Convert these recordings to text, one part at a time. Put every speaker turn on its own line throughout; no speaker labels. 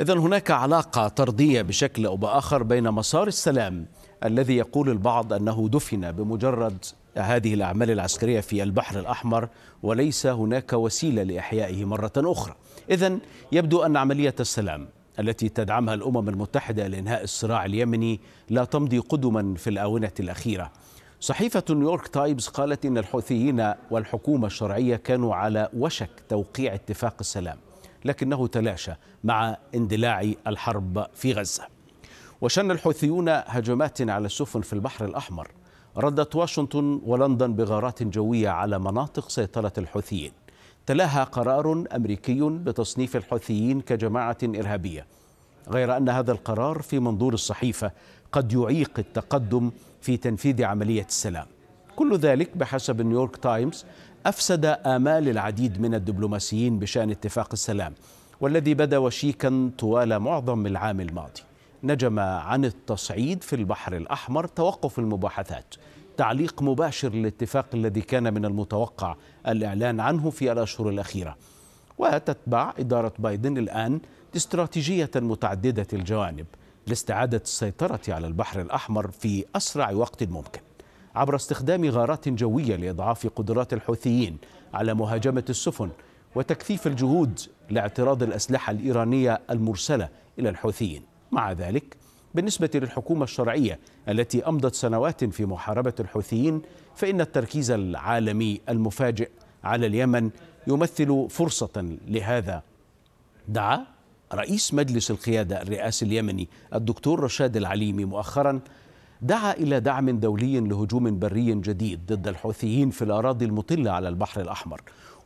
إذا هناك علاقة طردية بشكل أو بآخر بين مسار السلام الذي يقول البعض أنه دفن بمجرد هذه الأعمال العسكرية في البحر الأحمر وليس هناك وسيلة لإحيائه مرة أخرى إذا يبدو أن عملية السلام التي تدعمها الأمم المتحدة لإنهاء الصراع اليمني لا تمضي قدما في الآونة الأخيرة صحيفة نيويورك تايمز قالت إن الحوثيين والحكومة الشرعية كانوا على وشك توقيع اتفاق السلام لكنه تلاشى مع اندلاع الحرب في غزة وشن الحوثيون هجمات على السفن في البحر الأحمر ردت واشنطن ولندن بغارات جوية على مناطق سيطرة الحوثيين تلاها قرار أمريكي بتصنيف الحوثيين كجماعة إرهابية غير أن هذا القرار في منظور الصحيفة قد يعيق التقدم في تنفيذ عملية السلام كل ذلك بحسب نيويورك تايمز أفسد آمال العديد من الدبلوماسيين بشأن اتفاق السلام والذي بدا وشيكا طوال معظم العام الماضي نجم عن التصعيد في البحر الأحمر توقف المباحثات تعليق مباشر للاتفاق الذي كان من المتوقع الإعلان عنه في الأشهر الأخيرة وتتبع إدارة بايدن الآن استراتيجية متعددة الجوانب لاستعادة السيطرة على البحر الأحمر في أسرع وقت ممكن عبر استخدام غارات جوية لإضعاف قدرات الحوثيين على مهاجمة السفن وتكثيف الجهود لاعتراض الأسلحة الإيرانية المرسلة إلى الحوثيين مع ذلك بالنسبة للحكومة الشرعية التي أمضت سنوات في محاربة الحوثيين فإن التركيز العالمي المفاجئ على اليمن يمثل فرصة لهذا دعا رئيس مجلس القيادة الرئاسي اليمني الدكتور رشاد العليمي مؤخرا دعا إلى دعم دولي لهجوم بري جديد ضد الحوثيين في الأراضي المطلة على البحر الأحمر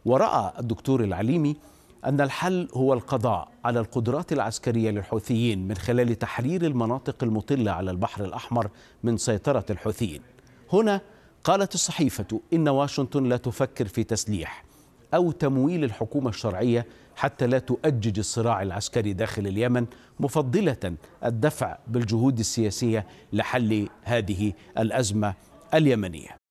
ورأى الدكتور العليمي أن الحل هو القضاء على القدرات العسكرية للحوثيين من خلال تحرير المناطق المطلة على البحر الأحمر من سيطرة الحوثيين هنا قالت الصحيفة إن واشنطن لا تفكر في تسليح أو تمويل الحكومة الشرعية حتى لا تؤجج الصراع العسكري داخل اليمن مفضلة الدفع بالجهود السياسية لحل هذه الأزمة اليمنية